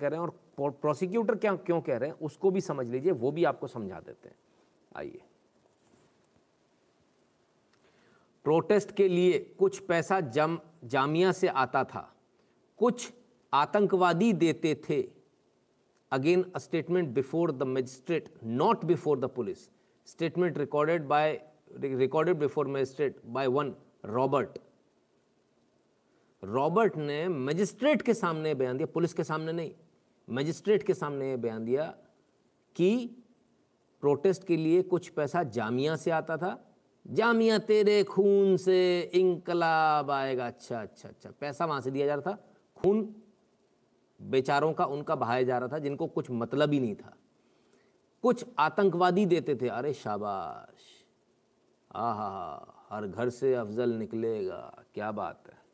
कह रहे हैं और प्रोसिक्यूटर क्या क्यों कह रहे हैं उसको भी समझ लीजिए वो भी आपको समझा देते हैं आइए प्रोटेस्ट के लिए कुछ पैसा जम जामिया से आता था कुछ आतंकवादी देते थे again a statement before the magistrate not before the police statement recorded by recorded before magistrate by one Robert Robert ने मजिस्ट्रेट के सामने बयान दिया पुलिस के सामने नहीं मजिस्ट्रेट के सामने बयान दिया कि प्रोटेस्ट के लिए कुछ पैसा जामिया से आता था जामिया तेरे खून से इनकलाब आएगा अच्छा अच्छा अच्छा पैसा वहाँ से दिया जा रहा था खून बेचारों का उनका बहाया जा रहा था जिनको कुछ मतलब ही नहीं था कुछ आतंकवादी देते थे अरे शाबाश आहा हर घर से अफजल निकलेगा क्या बात है